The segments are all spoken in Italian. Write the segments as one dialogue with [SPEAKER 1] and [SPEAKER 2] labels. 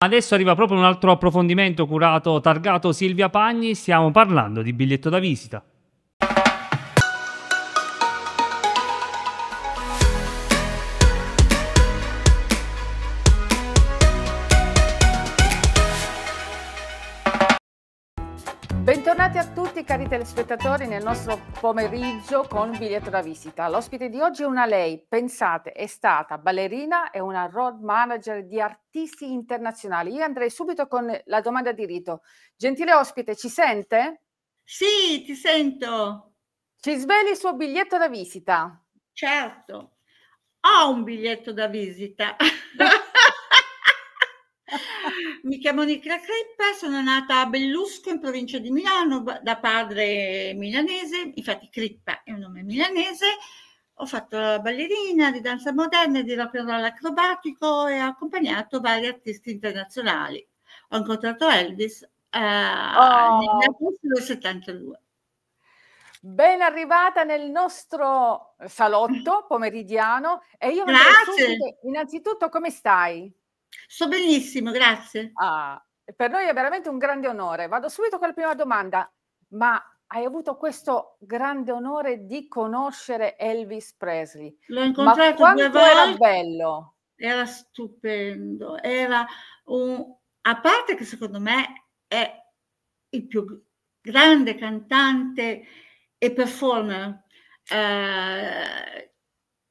[SPEAKER 1] Adesso arriva proprio un altro approfondimento curato, targato Silvia Pagni, stiamo parlando di biglietto da visita.
[SPEAKER 2] cari telespettatori, nel nostro pomeriggio con biglietto da visita. L'ospite di oggi è una lei, pensate, è stata ballerina e una road manager di artisti internazionali. Io andrei subito con la domanda di rito. Gentile ospite, ci sente? Sì,
[SPEAKER 1] ti sento. Ci sveli il suo biglietto da visita? Certo, ho un biglietto da visita. Mi chiamo Nicola Creppa, sono nata a Bellusco in provincia di Milano da padre milanese, infatti Creppa è un nome milanese. Ho fatto la ballerina di danza moderna, di rock and roll acrobatico e ho accompagnato vari artisti internazionali. Ho incontrato Elvis eh, oh. nell'agosto del
[SPEAKER 2] Ben arrivata nel nostro salotto pomeridiano e io Grazie. Subito, innanzitutto come stai? Sto benissimo, grazie. Ah, per noi è veramente un grande onore. Vado subito con la prima domanda, ma hai avuto questo grande onore di conoscere Elvis Presley.
[SPEAKER 1] L'ho incontrato ma due volte. Era bello. Era stupendo, era un a parte che secondo me è il più grande cantante e performer eh,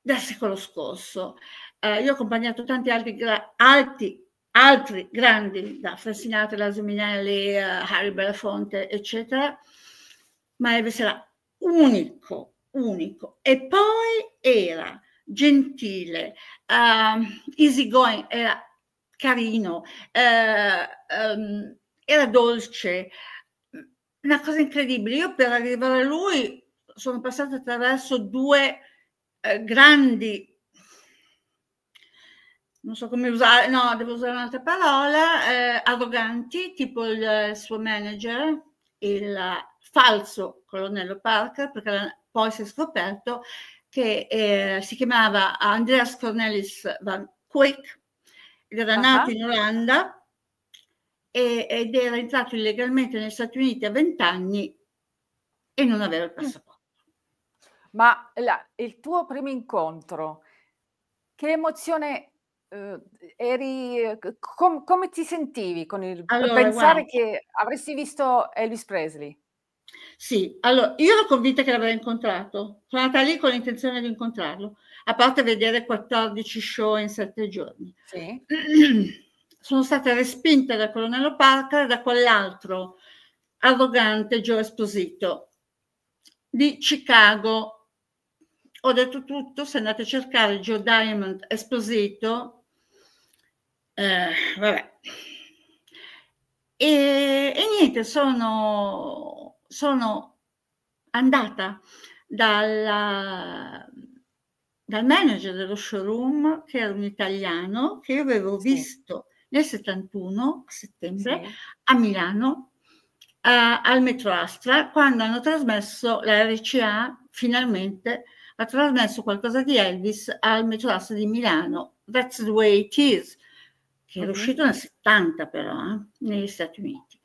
[SPEAKER 1] del secolo scorso. Eh, io ho accompagnato tanti altri, gra- alti, altri grandi, da Fresinato, la Minelli, eh, Harry Belafonte, eccetera, ma Elvis era unico, unico. E poi era gentile, eh, easygoing, era carino, eh, ehm, era dolce, una cosa incredibile. Io per arrivare a lui sono passata attraverso due eh, grandi non so come usare, no, devo usare un'altra parola, eh, arroganti, tipo il, eh, suo manager, il eh, falso colonnello Parker, perché poi si è scoperto che eh, si chiamava Andreas Cornelis van Quick, ed era uh-huh. nato in Olanda e, ed era entrato illegalmente negli Stati Uniti a 20 anni e non aveva il mm. passaporto. Ma la, il tuo primo incontro,
[SPEAKER 2] che emozione eh, eri, com, come ti
[SPEAKER 1] sentivi con il allora, pensare guarda.
[SPEAKER 2] che avresti visto Elvis Presley?
[SPEAKER 1] Sì, allora io ero convinta che l'avrei incontrato, sono andata lì con l'intenzione di incontrarlo, a parte vedere 14 show in 7 giorni. Sì. Sono stata respinta dal Colonnello Parker e da quell'altro arrogante Joe Esposito di Chicago. Ho detto tutto, se andate a cercare Joe Diamond Esposito, eh, vabbè. E, e, niente, sono, sono andata dalla, dal manager dello showroom, che era un italiano, che io avevo sì. visto nel 71 settembre sì. a Milano, a, eh, al Metro Astra, quando hanno trasmesso la RCA, finalmente ha trasmesso qualcosa di Elvis al Metro Astra di Milano, That's the way it is, che era uscito nel 70 però, eh, negli Stati Uniti.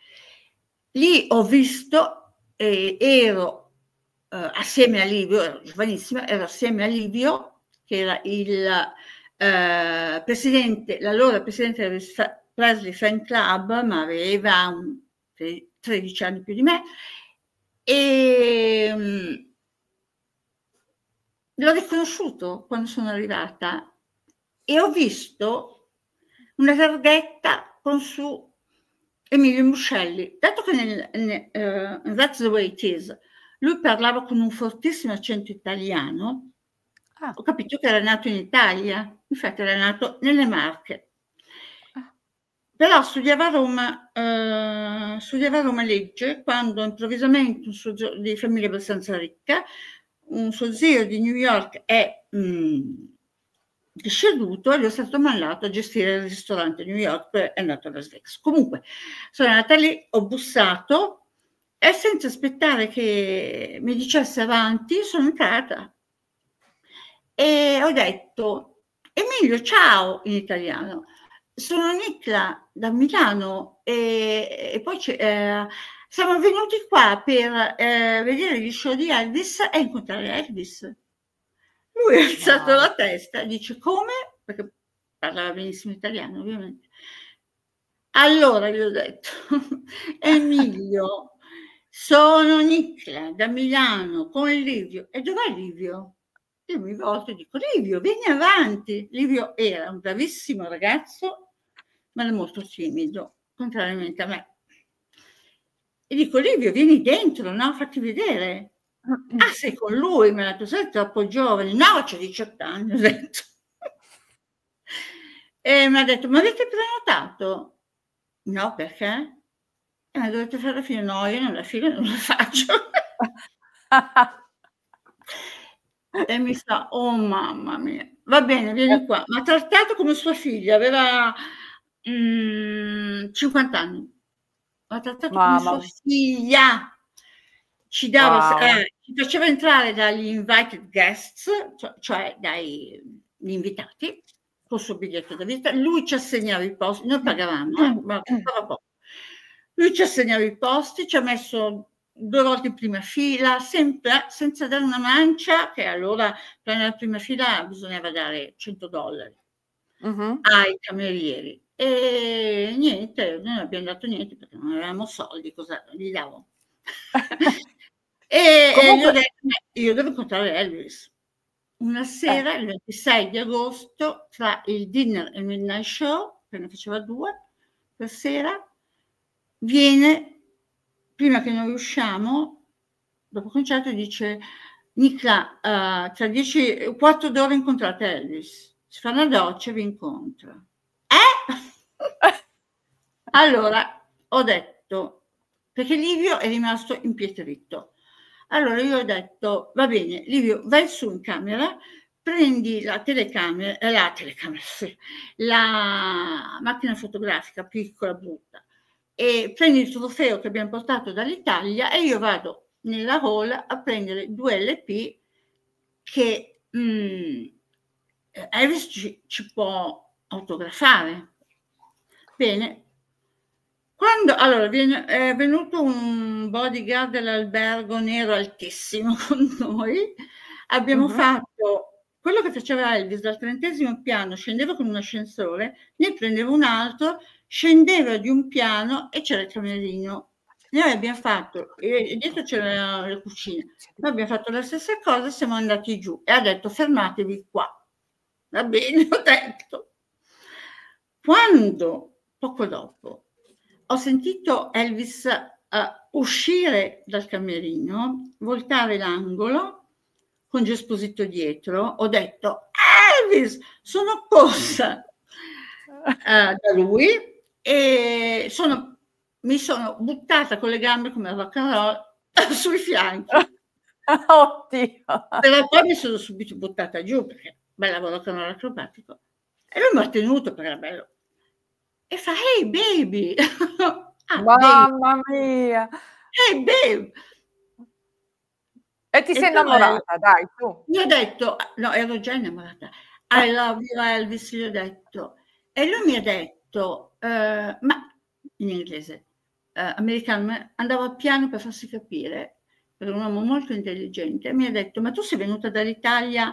[SPEAKER 1] Lì ho visto, eh, ero eh, assieme a Livio, ero giovanissima, ero assieme a Livio, che era il eh, presidente, l'allora presidente del Presley Fan Club, ma aveva un, 13 anni più di me, e um, l'ho riconosciuto quando sono arrivata e ho visto una targhetta con su Emilio Muscelli. Dato che nel, nel uh, eh, That's the way it is lui parlava con un fortissimo accento italiano, ah. ho capito che era nato in Italia, infatti era nato nelle Marche. Ah. Però studiava Roma, eh, studiava Roma legge quando improvvisamente un suo zio, di famiglia abbastanza ricca, un suo zio di New York è mh, mm, sceduto e lui è stato mandato a gestire il ristorante New York per, è andato a Las Vegas. Comunque, sono andata lì, ho bussato e senza aspettare che mi dicesse avanti, sono entrata e ho detto Emilio, ciao in italiano, sono Nicla da Milano e, e poi eh, siamo venuti qua per eh, vedere gli show di Elvis e incontrare Elvis. Lui ha alzato la testa e dice come? Perché parlava benissimo italiano ovviamente. Allora gli ho detto, Emilio, sono Nicla da Milano con Livio. E dov'è Livio? Io mi volto e dico, Livio, vieni avanti. Livio era un bravissimo ragazzo, ma era molto timido, contrariamente a me. E dico, Livio, vieni dentro, no? Fatti vedere. Ah, sei con lui, Mi ha detto, sei troppo giovane. No, c'è 18 anni, ho detto. e mi ha detto, ma avete prenotato? No, perché? E mi ha detto, fare la fila. No, io nella fila non la faccio. e mi sta, oh mamma mia. Va bene, vieni qua. Ma trattato come sua figlia, aveva mm, 50 anni. Ma trattato mamma. come sua figlia ci dava wow. eh, mi faceva entrare dagli invited guests, cioè, cioè dagli invitati, col suo biglietto da visita, lui ci assegnava i posti, noi pagavamo, eh, ma mm. costava poco. Lui ci assegnava i posti, ci ha messo due volte in prima fila, sempre senza dare una mancia, che allora per la prima fila bisognava dare 100 dollari uh-huh. ai camerieri. E niente, noi non abbiamo dato niente perché non avevamo soldi, cosa gli davo? E Comunque... eh, io devo incontrare Elvis. Una sera, eh. il 26 di agosto, tra il dinner e il midnight show, che ne faceva due per sera, viene, prima che noi usciamo, dopo il concerto, dice Nicla, uh, tra dieci, e 4 d'ora incontrate Elvis. Si fa una doccia e vi incontra. Eh? allora, ho detto, perché Livio è rimasto impietrito allora io ho detto, va bene, Livio, vai su in camera, prendi la telecamera, eh, la telecamera, sì, la macchina fotografica piccola, brutta, e prendi il trofeo che abbiamo portato dall'Italia e io vado nella hall a prendere due LP che mh, mm, eh, Elvis ci, ci può autografare. Bene, quando, allora, è venuto un bodyguard dell'albergo nero altissimo con noi, abbiamo uh-huh. fatto quello che faceva Elvis dal trentesimo piano, scendeva con un ascensore, ne prendeva un altro, scendeva di un piano e c'era il camerino. Noi abbiamo fatto, e dietro c'era la cucina, noi abbiamo fatto la stessa cosa, siamo andati giù e ha detto fermatevi qua. Va bene, ho detto. Quando, poco dopo, ho sentito Elvis uh, uscire dal camerino, voltare l'angolo con Gesposito dietro, ho detto Elvis, sono corsa uh, eh, da lui e sono, mi sono buttata con le gambe come rock and roll sui fianchi. Oddio. Però poi mi sono subito buttata giù perché bel lavoro con l'acrobatico. E lui mi ha tenuto perché era bello e fa hey baby ah, mamma baby. mia hey babe e ti e sei innamorata, dai, tu. Gli ho detto, no, ero già innamorata. I eh. love you Elvis, gli ho detto. E lui mi ha detto, uh, ma in inglese, uh, americano, andava piano per farsi capire, per un uomo molto intelligente, mi ha detto, ma tu sei venuta dall'Italia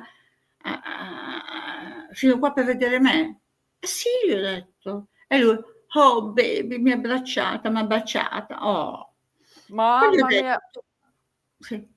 [SPEAKER 1] a, a, a, fino qua per vedere me? Eh, sì, gli ho detto. E lui, oh baby, mi ha abbracciata, mi ha baciata. Oh. Mamma mia.
[SPEAKER 2] Sì.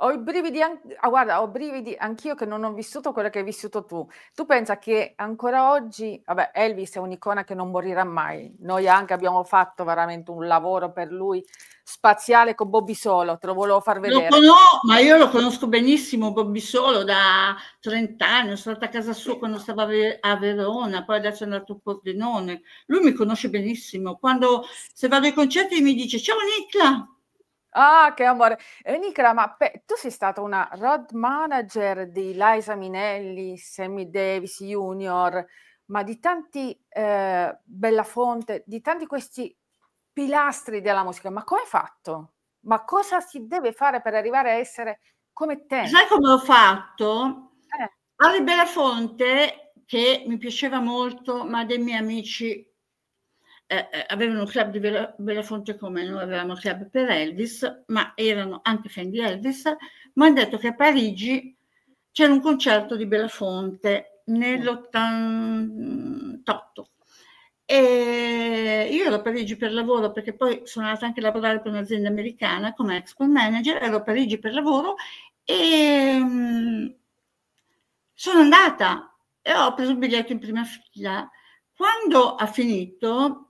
[SPEAKER 2] Ho i brividi, anche, ah, guarda, ho brividi anch'io che non ho vissuto quello che hai vissuto tu. Tu pensa che ancora oggi, vabbè, Elvis è un'icona che non morirà mai. Noi anche abbiamo fatto veramente un lavoro per lui spaziale con Bobby
[SPEAKER 1] Solo, te lo volevo far vedere. Conosco, ma io lo conosco benissimo Bobby Solo da 30 anni, sono stata a casa sua quando stava a Verona, poi adesso è andato a Pordenone. Lui mi conosce benissimo. Quando se vado ai concerti mi dice "Ciao Nicla,
[SPEAKER 2] Ah, che amore. E Nicola, ma pe- tu sei stata una road manager di Liza Minelli, Sammy Davis Junior, ma di tanti eh, Fonte, di tanti questi pilastri della musica. Ma come hai fatto? Ma cosa si deve fare per arrivare a essere come te? Sai come ho
[SPEAKER 1] fatto? Eh. Bella Fonte, che mi piaceva molto, ma dei miei amici eh, eh, avevano un club di Bela, Belafonte come noi avevamo un club per Elvis, ma erano anche fan di Elvis, mi hanno detto che a Parigi c'era un concerto di Belafonte nell'88. E io ero a Parigi per lavoro perché poi sono andata anche a lavorare per un'azienda americana come export manager, ero a Parigi per lavoro e mm, sono andata e ho preso il biglietto in prima fila. Quando ha finito,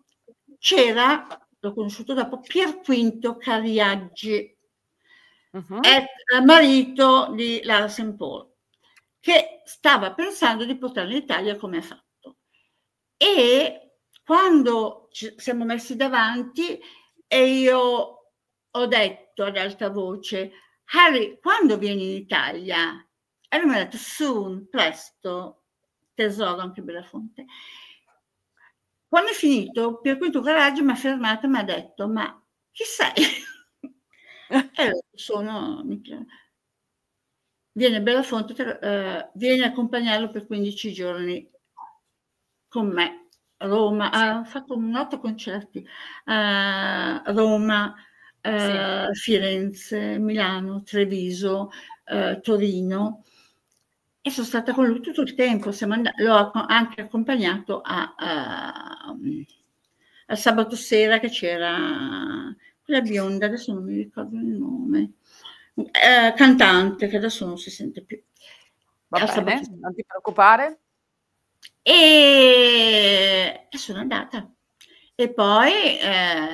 [SPEAKER 1] c'era, l'ho conosciuto dopo, Pierquinto Cariaggi, uh-huh. Mhm. ex marito di Lara St. Paul, che stava pensando di portare in Italia come ha fatto. E quando ci siamo messi davanti e io ho detto ad alta voce, Harry, quando vieni in Italia? E lui mi ha detto, soon, presto, tesoro anche bella fonte. Quando è finito, per Pierquinto Caraggi mi ha fermato e mi ha detto, ma chi sei? eh, sono... Viene Bellafonte, eh, viene a accompagnarlo per 15 giorni con me a Roma, ha fatto un otto concerti a Roma, a eh, sì. Firenze, Milano, Treviso, eh, Torino e sono stata con lui tutto il tempo, and- l'ho anche accompagnato a, a, mm, a, sabato sera che c'era quella bionda, adesso non mi ricordo il nome, eh, cantante che adesso non si sente più. Va a bene, non ti preoccupare. E, e sono andata. E poi eh,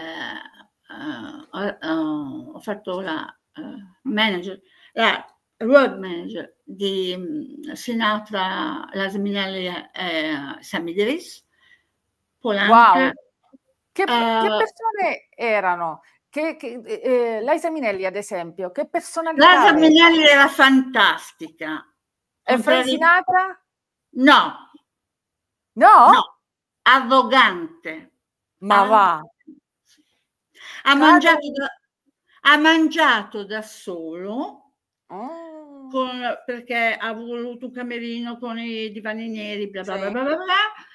[SPEAKER 1] uh, uh, ho fatto la uh, manager, la road manager di mm, Sinatra, la Seminaria eh, Sam Idris, Polanca. Wow. Che, uh, che
[SPEAKER 2] persone erano? Che, che, eh, eh Laisa Minelli, ad esempio, che personalità? Laisa Minelli
[SPEAKER 1] era fantastica. E Frank Sinatra? No. No? no. Arrogante. Ma Arrogante. va. Ha mangiato, da, ha mangiato da solo. Oh con, perché ha voluto un camerino con i divani neri, bla bla, sì. bla bla bla bla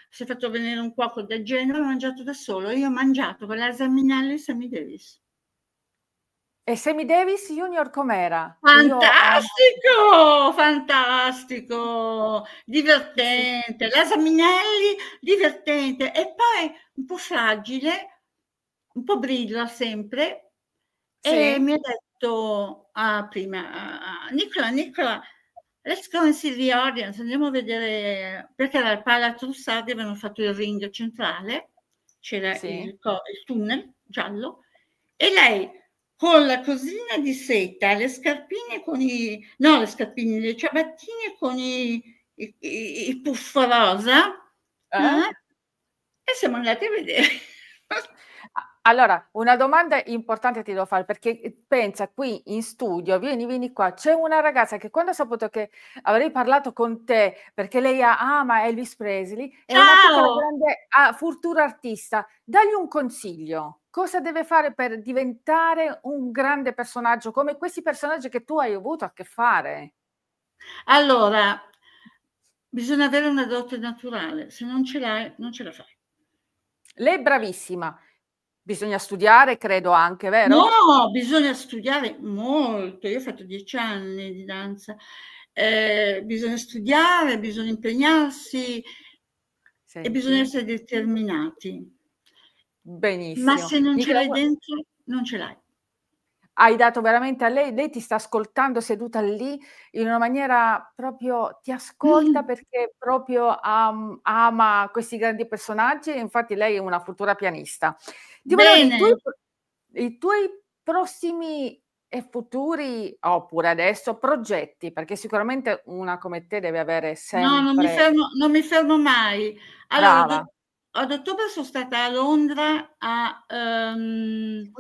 [SPEAKER 1] Si è fatto venire un cuoco del genere, ha mangiato da solo. Io ho mangiato con la Zaminelli e Sammy Davis. E Sammy Davis Junior com'era? Fantastico, Io... fantastico, divertente. La Zaminelli, divertente. E poi un po' fragile, un po' brilla sempre. Sì. E mi ha detto detto a, prima Nicola, Nicola, let's go and see the audience, andiamo a vedere, perché al Palazzo Sardi avevano fatto il ring centrale, c'era sì. il, il tunnel giallo, e lei con la cosina di seta, le scarpine con i... no, le scarpine, le ciabattine con i, i, i, i puffa rosa, ah. eh? e siamo andati a
[SPEAKER 2] vedere allora, una domanda importante ti devo fare perché eh, pensa qui in studio, vieni, vieni qua, c'è una ragazza che quando ha saputo che avrei parlato con te perché lei ama ah, Elvis Presley, è una grande ah, futura artista, dagli un consiglio, cosa deve fare per diventare un grande personaggio come questi personaggi che tu hai avuto a che fare? Allora, bisogna avere una dote naturale, se non ce l'hai non ce la fai. Lei è bravissima. Bisogna studiare, credo anche, vero? No, bisogna
[SPEAKER 1] studiare molto. Io ho fatto dieci anni di danza. Eh, bisogna studiare, bisogna impegnarsi Senti. e bisogna essere determinati. Benissimo. Ma se non Nicola... ce l'hai dentro, non ce l'hai hai dato
[SPEAKER 2] veramente a lei, lei ti sta ascoltando seduta lì in una maniera proprio, ti ascolta mm. perché proprio um, ama questi grandi personaggi, infatti lei è una futura pianista. Ti Bene. volevo i tuoi, i tuoi prossimi e futuri oppure adesso progetti perché sicuramente una come te deve avere sempre no non mi fermo,
[SPEAKER 1] non mi fermo mai allora ad, ad ottobre sono stata a Londra a um,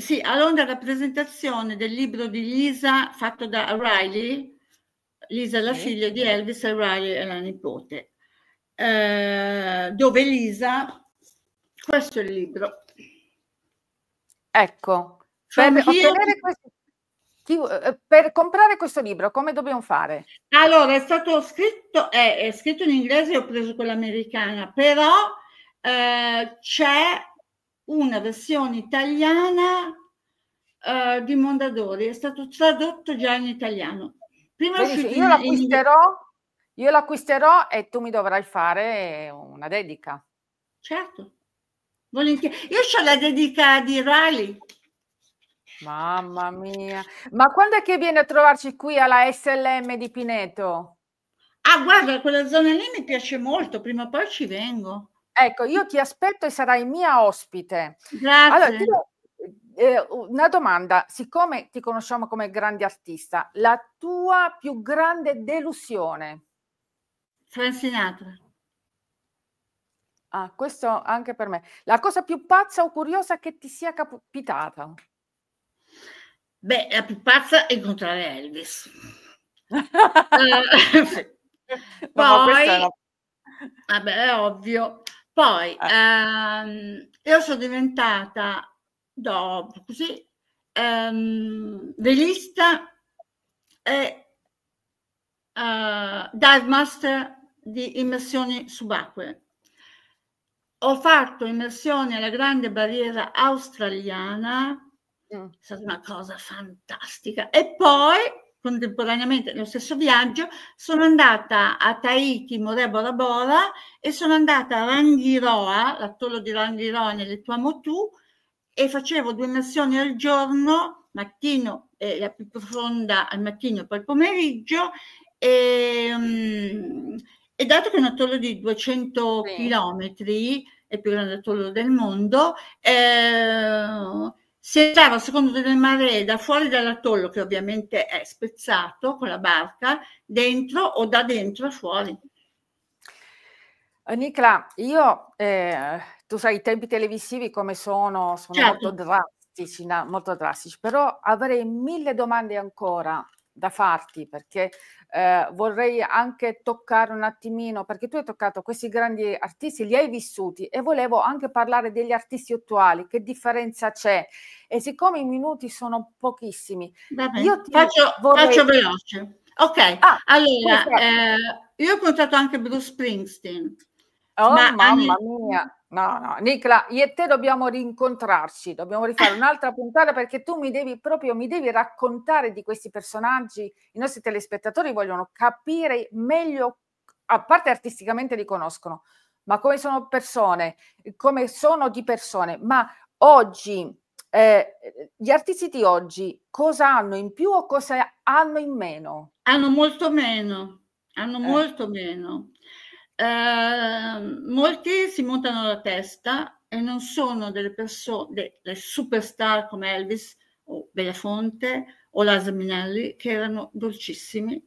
[SPEAKER 1] sì, a Londra la presentazione del libro di Lisa fatto da Riley, Lisa è la figlia di Elvis e Riley è la nipote, eh, dove Lisa, questo è il libro.
[SPEAKER 2] Ecco, per, questo, eh, per comprare questo libro come
[SPEAKER 1] dobbiamo fare? Allora, è stato scritto, è, è scritto in inglese, ho preso quello americano, però eh, c'è una versione italiana eh, di Mondadori, è stato tradotto già in italiano. Prima Benissimo, io, in, l'acquisterò,
[SPEAKER 2] in... io l'acquisterò e tu mi dovrai fare una dedica. Certo,
[SPEAKER 1] volentieri. Io ho la dedica di Riley.
[SPEAKER 2] Mamma mia, ma quando è che viene a trovarci qui alla SLM di Pineto?
[SPEAKER 1] Ah, guarda, quella zona lì mi piace molto, prima o poi ci
[SPEAKER 2] vengo. Ecco, io ti aspetto e sarai mia ospite. Grazie. Allora, io, eh, una domanda, siccome ti conosciamo come grande artista, la tua più grande delusione? Frank Sinatra. Ah, questo anche per me. La cosa più pazza o curiosa che ti sia capitata?
[SPEAKER 1] Beh, la più pazza è incontrare Elvis. uh, no, poi, no, vabbè, è ovvio. Poi eh. ehm, io sono diventata, dopo così, ehm, velista e eh, dive master di immersioni subacquee. Ho fatto immersioni alla grande barriera australiana, mm. è stata una cosa fantastica. E poi contemporaneamente nello stesso viaggio, sono andata a Tahiti, Morè Bora Bora e sono andata a Rangiroa, l'atollo di Rangiroa nelle Tuamotu e facevo due immersioni al giorno, mattino, eh, la più profonda al mattino e poi al pomeriggio e, mm, e, dato che è un atollo di 200 km, è il più grande atollo del mondo, eh, si entrava secondo delle maree da fuori dall'atollo, che ovviamente è spezzato con la barca, dentro o da dentro a fuori. Eh, Nicla,
[SPEAKER 2] io, eh, tu sai, i tempi televisivi come sono, sono certo. molto drastici, molto drastici, però avrei mille domande ancora da farti perché eh, vorrei anche toccare un attimino, perché tu hai toccato questi grandi artisti, li hai vissuti e volevo anche parlare degli artisti attuali, che differenza c'è? E siccome i minuti sono pochissimi, Vabbè, io ti faccio, vorrei... faccio veloce. Ok, ah, allora, eh, io ho incontrato anche Bruce Springsteen.
[SPEAKER 1] Oh, ma mamma anni, mia!
[SPEAKER 2] No, no, Nicola, io e te dobbiamo rincontrarci, dobbiamo rifare un'altra puntata perché tu mi devi proprio, mi devi raccontare di questi personaggi, i nostri telespettatori vogliono capire meglio, a parte artisticamente li conoscono, ma come sono persone, come sono di persone, ma oggi, eh, gli artisti di oggi cosa hanno in più o cosa hanno in meno?
[SPEAKER 1] Hanno molto meno, hanno eh. molto meno. Ehm, molti si montano la testa e non sono delle persone, delle superstar come Elvis o Belafonte o Lazio Minelli, che erano dolcissimi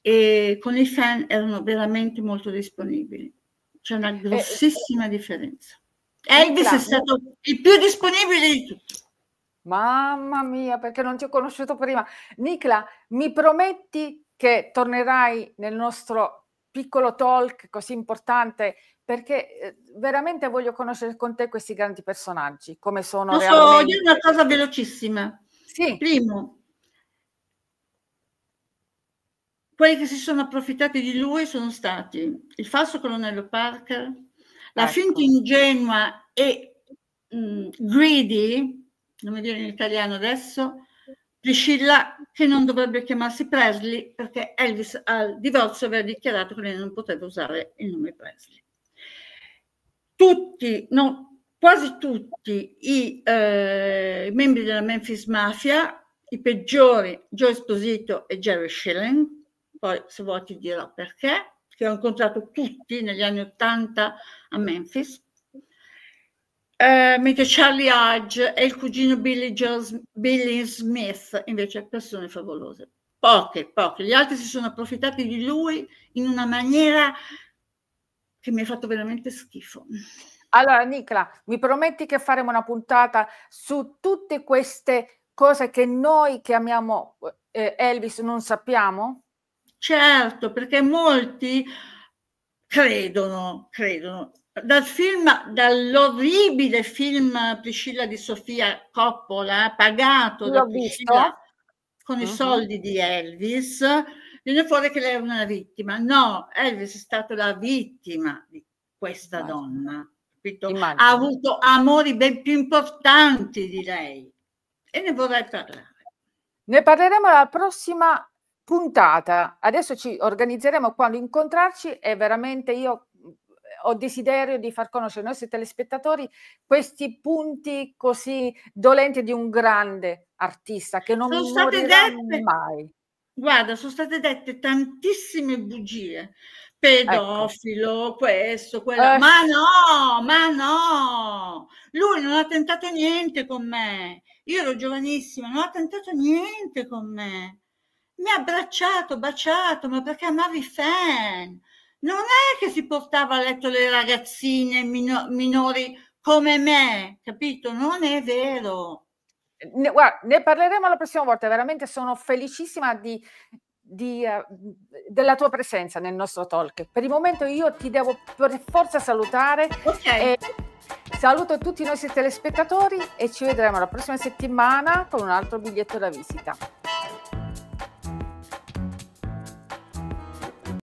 [SPEAKER 1] e con i fan erano veramente molto disponibili. C'è una eh, eh, grossissima eh, differenza. Elvis è stato il più disponibile di tutti.
[SPEAKER 2] Mamma mia, perché non ti ho conosciuto prima. Nicla, mi prometti che tornerai nel nostro piccolo talk così importante perché eh, veramente voglio conoscere con te questi grandi personaggi, come sono Lo so, realmente. dire
[SPEAKER 1] una cosa velocissima. Sì. Primo, quelli che si sono approfittati di lui sono stati il falso colonnello Parker, la ecco. finta ingenua e mh, mm, greedy, non mi viene in italiano adesso, Priscilla, che non dovrebbe chiamarsi Presley perché Elvis al divorzio aveva dichiarato che lei non poteva usare il nome Presley. Tutti, no, quasi tutti i eh, membri della Memphis Mafia, i peggiori, Joe Esposito e Jerry Schilling, poi se vuoi ti dirò perché, che ho incontrato tutti negli anni 80 a Memphis, eh, mentre Charlie Hodge e il cugino Billy, Joe, Billy Smith invece persone favolose. Poche, poche. Gli altri si sono approfittati di lui in una maniera che mi ha fatto
[SPEAKER 2] veramente schifo. Allora, Nicola, mi prometti che faremo una puntata su tutte queste cose che noi chiamiamo eh, Elvis non sappiamo?
[SPEAKER 1] Certo, perché molti credono, credono, dal film, dall'orribile film Priscilla di Sofia Coppola, eh, pagato L'ho da Priscilla con uh-huh. i mhm. soldi di Elvis, viene fuori che lei era una vittima. No, Elvis è stata la vittima di questa Immagino. donna. Immagino. Ha avuto amori ben più importanti di lei e ne vorrei parlare.
[SPEAKER 2] Ne parleremo alla prossima puntata. Adesso ci organizzeremo quando incontrarci e veramente io ho desiderio di far conoscere ai nostri telespettatori questi punti così dolenti di un grande artista che non sono state dette,
[SPEAKER 1] mai. Guarda, sono state dette tantissime bugie. Pedofilo, ecco. questo, quello. Eh. Ma no, ma no! Lui non ha tentato niente con me. Io ero giovanissima, non ha tentato niente con me mi ha abbracciato, baciato, ma perché amavi fan? non è che si portava a letto le ragazzine mino- minori come me, capito? Non è vero.
[SPEAKER 2] Ne, guarda, ne parleremo la prossima volta, veramente sono felicissima di, di, uh, della tua presenza nel nostro talk. Per il momento io ti devo per forza salutare. Okay. saluto tutti i nostri telespettatori e ci vedremo la prossima settimana con un altro biglietto da visita.